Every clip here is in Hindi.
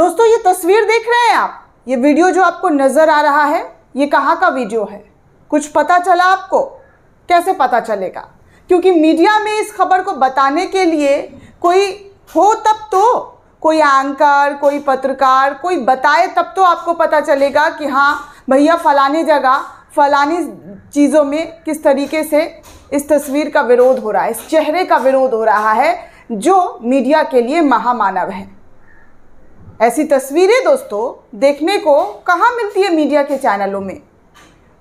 दोस्तों ये तस्वीर देख रहे हैं आप ये वीडियो जो आपको नज़र आ रहा है ये कहाँ का वीडियो है कुछ पता चला आपको कैसे पता चलेगा क्योंकि मीडिया में इस खबर को बताने के लिए कोई हो तब तो कोई एंकर कोई पत्रकार कोई बताए तब तो आपको पता चलेगा कि हाँ भैया फलाने जगह फलानी चीज़ों में किस तरीके से इस तस्वीर का विरोध हो रहा है इस चेहरे का विरोध हो रहा है जो मीडिया के लिए महामानव है ऐसी तस्वीरें दोस्तों देखने को कहाँ मिलती है मीडिया के चैनलों में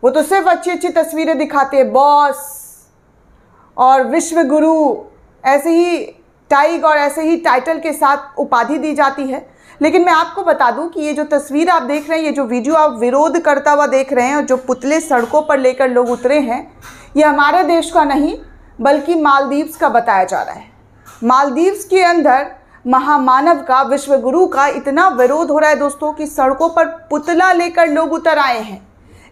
वो तो सिर्फ अच्छी अच्छी तस्वीरें दिखाते हैं बॉस और विश्व गुरु ऐसे ही टाइग और ऐसे ही टाइटल के साथ उपाधि दी जाती है लेकिन मैं आपको बता दूं कि ये जो तस्वीर आप देख रहे हैं ये जो वीडियो आप विरोध करता हुआ देख रहे हैं और जो पुतले सड़कों पर लेकर लोग उतरे हैं ये हमारे देश का नहीं बल्कि मालदीव्स का बताया जा रहा है मालदीव्स के अंदर महामानव का विश्व गुरु का इतना विरोध हो रहा है दोस्तों कि सड़कों पर पुतला लेकर लोग उतर आए हैं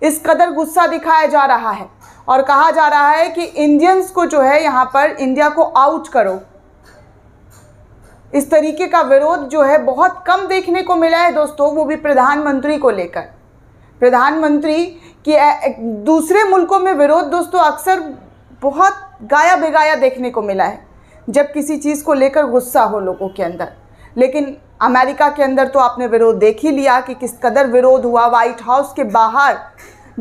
इस कदर गुस्सा दिखाया जा रहा है और कहा जा रहा है कि इंडियंस को जो है यहाँ पर इंडिया को आउट करो इस तरीके का विरोध जो है बहुत कम देखने को मिला है दोस्तों वो भी प्रधानमंत्री को लेकर प्रधानमंत्री कि दूसरे मुल्कों में विरोध दोस्तों अक्सर बहुत गाया बेगाया देखने को मिला है जब किसी चीज़ को लेकर गुस्सा हो लोगों के अंदर लेकिन अमेरिका के अंदर तो आपने विरोध देख ही लिया कि किस कदर विरोध हुआ वाइट हाउस के बाहर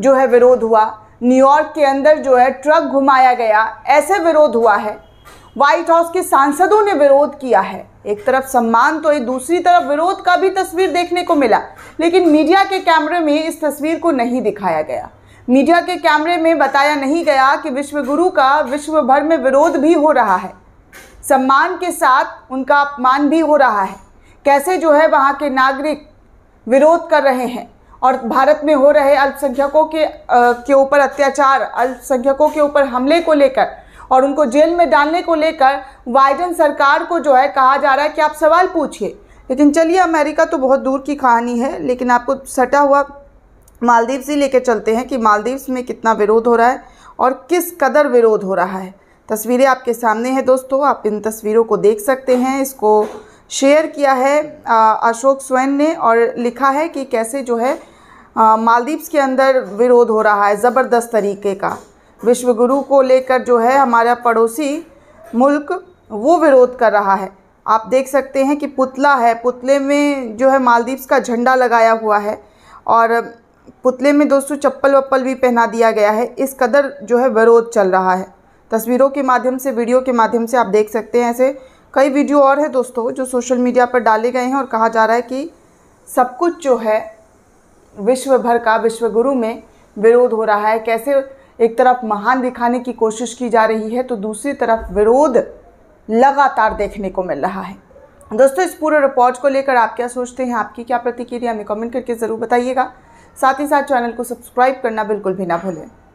जो है विरोध हुआ न्यूयॉर्क के अंदर जो है ट्रक घुमाया गया ऐसे विरोध हुआ है व्हाइट हाउस के सांसदों ने विरोध किया है एक तरफ सम्मान तो एक दूसरी तरफ विरोध का भी तस्वीर देखने को मिला लेकिन मीडिया के कैमरे में इस तस्वीर को नहीं दिखाया गया मीडिया के कैमरे में बताया नहीं गया कि विश्वगुरु का विश्व भर में विरोध भी हो रहा है सम्मान के साथ उनका अपमान भी हो रहा है कैसे जो है वहाँ के नागरिक विरोध कर रहे हैं और भारत में हो रहे अल्पसंख्यकों के आ, के ऊपर अत्याचार अल्पसंख्यकों के ऊपर हमले को लेकर और उनको जेल में डालने को लेकर बाइडन सरकार को जो है कहा जा रहा है कि आप सवाल पूछिए लेकिन चलिए अमेरिका तो बहुत दूर की कहानी है लेकिन आपको सटा हुआ मालदीव्स ही लेकर चलते हैं कि मालदीव्स में कितना विरोध हो रहा है और किस कदर विरोध हो रहा है तस्वीरें आपके सामने हैं दोस्तों आप इन तस्वीरों को देख सकते हैं इसको शेयर किया है अशोक स्वैन ने और लिखा है कि कैसे जो है मालदीव्स के अंदर विरोध हो रहा है ज़बरदस्त तरीके का विश्वगुरु को लेकर जो है हमारा पड़ोसी मुल्क वो विरोध कर रहा है आप देख सकते हैं कि पुतला है पुतले में जो है मालदीव्स का झंडा लगाया हुआ है और पुतले में दोस्तों चप्पल वप्पल भी पहना दिया गया है इस कदर जो है विरोध चल रहा है तस्वीरों के माध्यम से वीडियो के माध्यम से आप देख सकते हैं ऐसे कई वीडियो और हैं दोस्तों जो सोशल मीडिया पर डाले गए हैं और कहा जा रहा है कि सब कुछ जो है विश्व भर का विश्वगुरु में विरोध हो रहा है कैसे एक तरफ महान दिखाने की कोशिश की जा रही है तो दूसरी तरफ विरोध लगातार देखने को मिल रहा है दोस्तों इस पूरे रिपोर्ट को लेकर आप क्या सोचते हैं आपकी क्या प्रतिक्रिया हमें कमेंट करके ज़रूर बताइएगा साथ ही साथ चैनल को सब्सक्राइब करना बिल्कुल भी ना भूलें